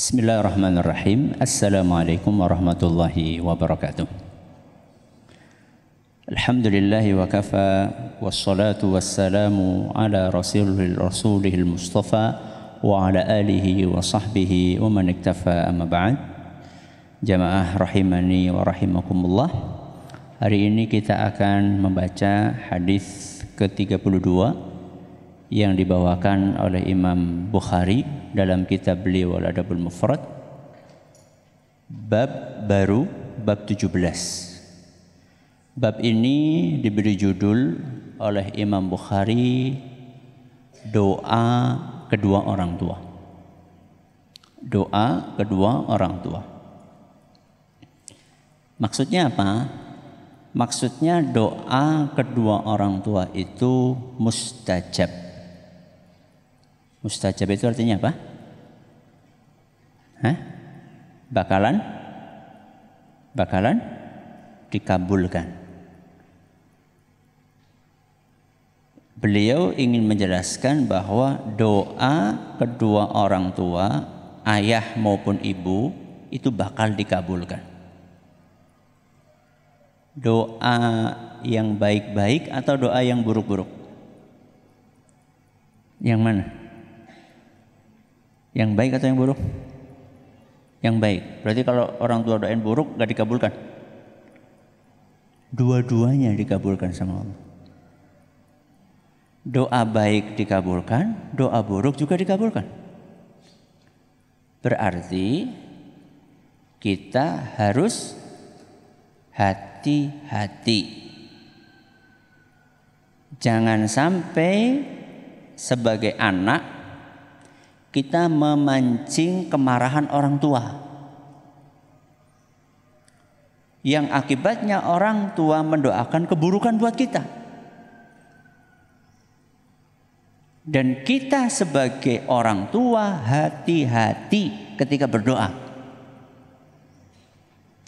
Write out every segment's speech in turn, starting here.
Bismillahirrahmanirrahim. Assalamualaikum warahmatullahi wabarakatuh. Alhamdulillah wa kafa wassalatu wassalamu ala rasulil rasulil mustafa wa ala alihi wa sahbihi wa man iktafa amma ba'd. Jamaah rahimani wa rahimakumullah. Hari ini kita akan membaca hadis ke-32 yang dibawakan oleh Imam Bukhari dalam kitab beliau Al-Adabul Mufrad bab baru bab 17 bab ini diberi judul oleh Imam Bukhari doa kedua orang tua doa kedua orang tua maksudnya apa Maksudnya doa kedua orang tua itu mustajab. Mustajab itu artinya apa? Hah? Bakalan bakalan dikabulkan. Beliau ingin menjelaskan bahwa doa kedua orang tua, ayah maupun ibu, itu bakal dikabulkan. Doa yang baik-baik atau doa yang buruk-buruk? Yang mana? Yang baik atau yang buruk? Yang baik. Berarti kalau orang tua doain buruk gak dikabulkan. Dua-duanya dikabulkan sama Allah. Doa baik dikabulkan, doa buruk juga dikabulkan. Berarti kita harus hati-hati. Jangan sampai sebagai anak kita memancing kemarahan orang tua. Yang akibatnya orang tua mendoakan keburukan buat kita. Dan kita sebagai orang tua hati-hati ketika berdoa.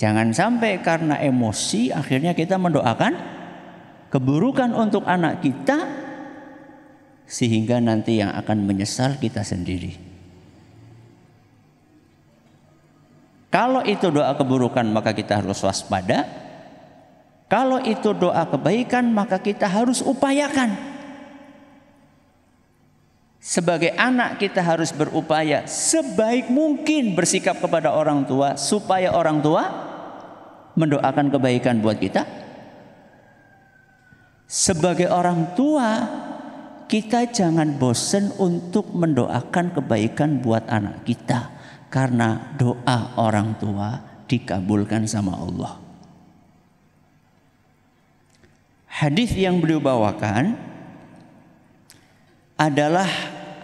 Jangan sampai karena emosi akhirnya kita mendoakan keburukan untuk anak kita sehingga nanti yang akan menyesal kita sendiri. Kalau itu doa keburukan maka kita harus waspada. Kalau itu doa kebaikan maka kita harus upayakan. Sebagai anak kita harus berupaya sebaik mungkin bersikap kepada orang tua supaya orang tua mendoakan kebaikan buat kita. Sebagai orang tua kita jangan bosen untuk mendoakan kebaikan buat anak kita karena doa orang tua dikabulkan sama Allah. Hadis yang beliau bawakan adalah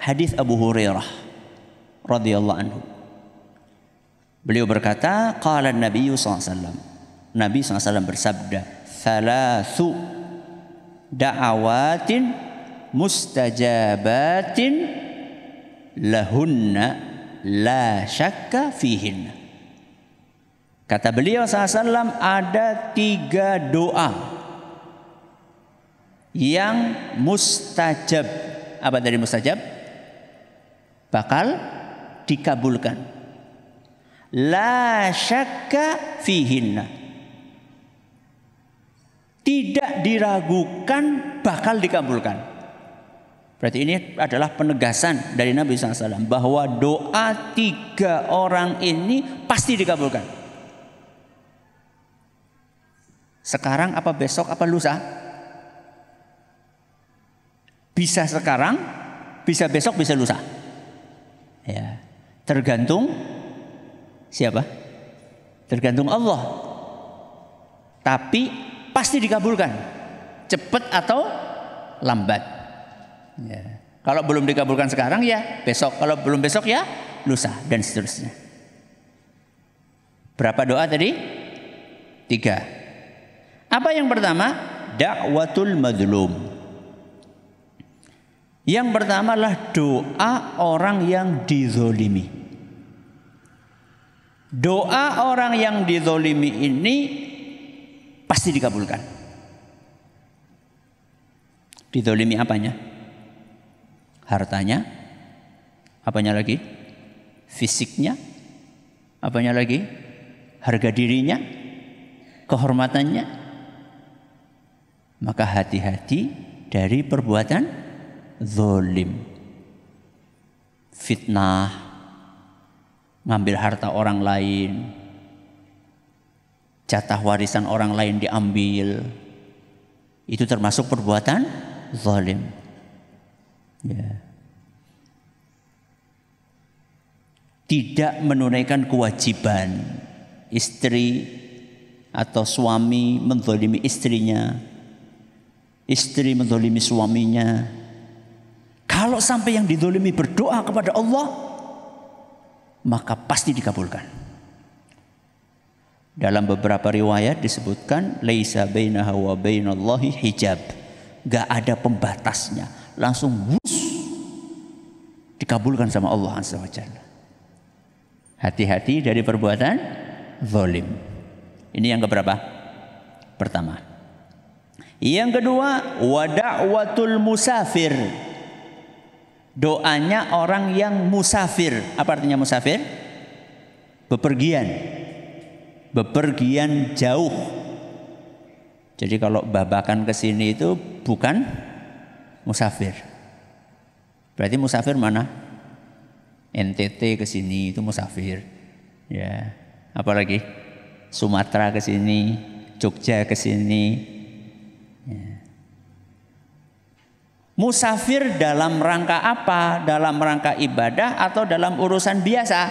hadis Abu Hurairah radhiyallahu anhu. Beliau berkata, qala Nabi SAW. Nabi SAW bersabda, "Salasu da'awatin mustajabatin lahunna la syakka fihin. Kata beliau SAW ada tiga doa yang mustajab. Apa dari mustajab? Bakal dikabulkan. La syakka fihin, Tidak diragukan bakal dikabulkan. Berarti ini adalah penegasan dari Nabi SAW bahwa doa tiga orang ini pasti dikabulkan. Sekarang apa besok apa lusa? Bisa sekarang, bisa besok, bisa lusa. Ya, tergantung siapa? Tergantung Allah. Tapi pasti dikabulkan. Cepat atau lambat. Ya. Kalau belum dikabulkan sekarang ya besok, kalau belum besok ya lusa dan seterusnya. Berapa doa tadi? Tiga. Apa yang pertama? Da'watul madlum. Yang pertama adalah doa orang yang dizolimi. Doa orang yang dizolimi ini pasti dikabulkan. Dizolimi apanya? hartanya, apanya lagi? Fisiknya, apanya lagi? Harga dirinya, kehormatannya. Maka hati-hati dari perbuatan zolim. Fitnah, ngambil harta orang lain, jatah warisan orang lain diambil. Itu termasuk perbuatan zalim. Ya. Tidak menunaikan kewajiban istri atau suami mendolimi istrinya, istri mendolimi suaminya. Kalau sampai yang didolimi berdoa kepada Allah, maka pasti dikabulkan. Dalam beberapa riwayat disebutkan laisa bainaha wa bainallahi hijab. Gak ada pembatasnya langsung wus dikabulkan sama Allah Azza Hati-hati dari perbuatan zolim Ini yang keberapa? Pertama. Yang kedua, wada'watul musafir. Doanya orang yang musafir. Apa artinya musafir? Bepergian. Bepergian jauh. Jadi kalau babakan ke sini itu bukan musafir. Berarti musafir mana? NTT ke sini itu musafir. Ya. Apalagi Sumatera ke sini, Jogja ke sini. Ya. Musafir dalam rangka apa? Dalam rangka ibadah atau dalam urusan biasa?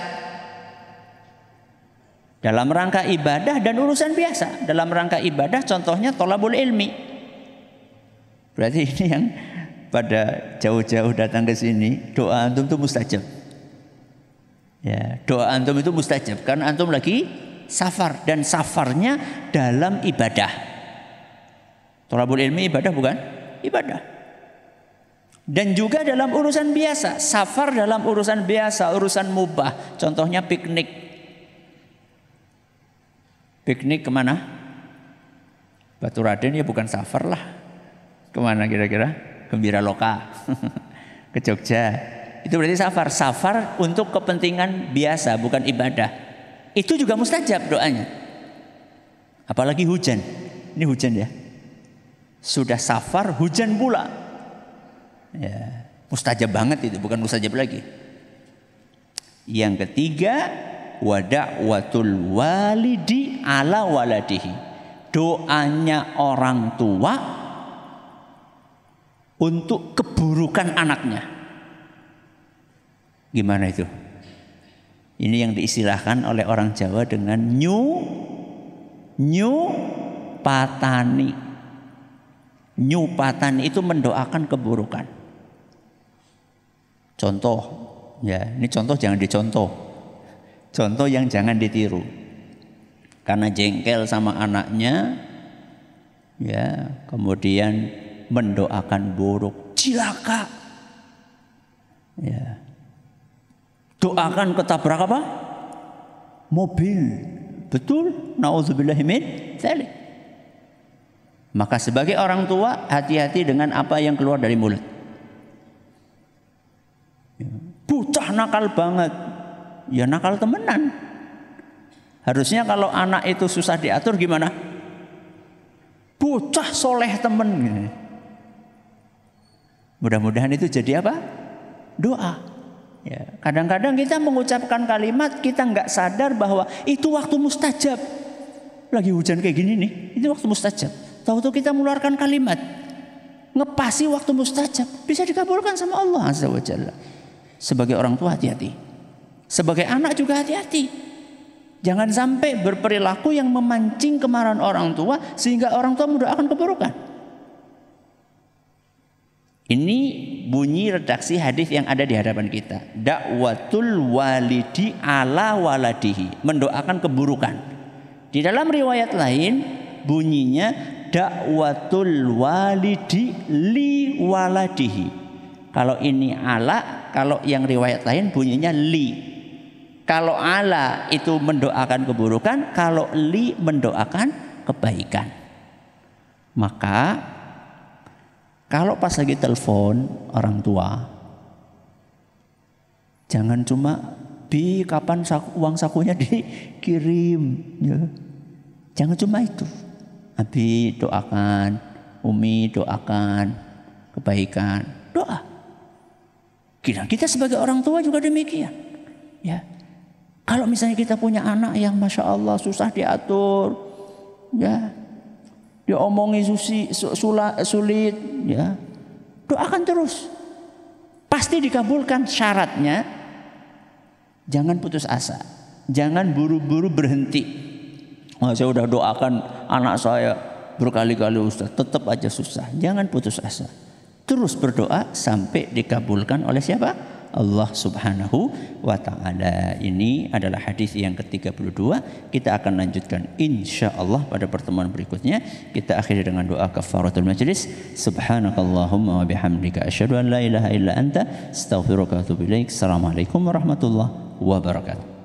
Dalam rangka ibadah dan urusan biasa. Dalam rangka ibadah contohnya tolabul ilmi. Berarti ini yang pada jauh-jauh datang ke sini, doa antum itu mustajab. Ya, doa antum itu mustajab karena antum lagi safar dan safarnya dalam ibadah. Tolabul ilmi ibadah bukan? Ibadah. Dan juga dalam urusan biasa, safar dalam urusan biasa, urusan mubah. Contohnya piknik. Piknik kemana? Batu Raden ya bukan safar lah. Kemana kira-kira? gembira loka ke Jogja. Itu berarti safar. Safar untuk kepentingan biasa, bukan ibadah. Itu juga mustajab doanya. Apalagi hujan. Ini hujan ya. Sudah safar, hujan pula. Ya, mustajab banget itu, bukan mustajab lagi. Yang ketiga, wada'watul walidi ala waladihi. Doanya orang tua untuk keburukan anaknya. Gimana itu? Ini yang diistilahkan oleh orang Jawa dengan nyu nyu patani. Nyu patani itu mendoakan keburukan. Contoh, ya ini contoh jangan dicontoh. Contoh yang jangan ditiru. Karena jengkel sama anaknya, ya kemudian mendoakan buruk. Cilaka. Ya. Doakan ketabrak apa? Mobil. Betul. Nauzubillahimin. Salih. Maka sebagai orang tua hati-hati dengan apa yang keluar dari mulut. Ya. Bocah nakal banget. Ya nakal temenan. Harusnya kalau anak itu susah diatur gimana? Bocah soleh temen. Mudah-mudahan itu jadi apa? Doa. kadang ya, kadang-kadang kita mengucapkan kalimat kita nggak sadar bahwa itu waktu mustajab. Lagi hujan kayak gini nih, ini waktu mustajab. Tahu-tahu kita mengeluarkan kalimat ngepasi waktu mustajab bisa dikabulkan sama Allah azza wajalla. Sebagai orang tua hati-hati. Sebagai anak juga hati-hati. Jangan sampai berperilaku yang memancing kemarahan orang tua sehingga orang tua mendoakan keburukan. Ini bunyi redaksi hadis yang ada di hadapan kita. Dakwatul walidi ala waladihi, mendoakan keburukan. Di dalam riwayat lain bunyinya dakwatul walidi li waladihi. Kalau ini ala, kalau yang riwayat lain bunyinya li. Kalau ala itu mendoakan keburukan, kalau li mendoakan kebaikan. Maka kalau pas lagi telepon orang tua, jangan cuma bi kapan saku, uang sakunya dikirim, ya. jangan cuma itu. Abi doakan, Umi doakan kebaikan, doa. Kita kita sebagai orang tua juga demikian, ya. Kalau misalnya kita punya anak yang masya Allah susah diatur, ya diomongi susi, sula, sulit, ya. Doakan terus. Pasti dikabulkan syaratnya. Jangan putus asa. Jangan buru-buru berhenti. Oh, saya sudah doakan anak saya berkali-kali Ustaz, tetap aja susah. Jangan putus asa. Terus berdoa sampai dikabulkan oleh siapa? Allah Subhanahu wa taala. Ini adalah hadis yang ke-32. Kita akan lanjutkan insya Allah pada pertemuan berikutnya. Kita akhiri dengan doa kafaratul majlis. Subhanakallahumma wa bihamdika asyhadu an la ilaha illa anta astaghfiruka wa atubu ilaik. Assalamualaikum warahmatullahi wabarakatuh.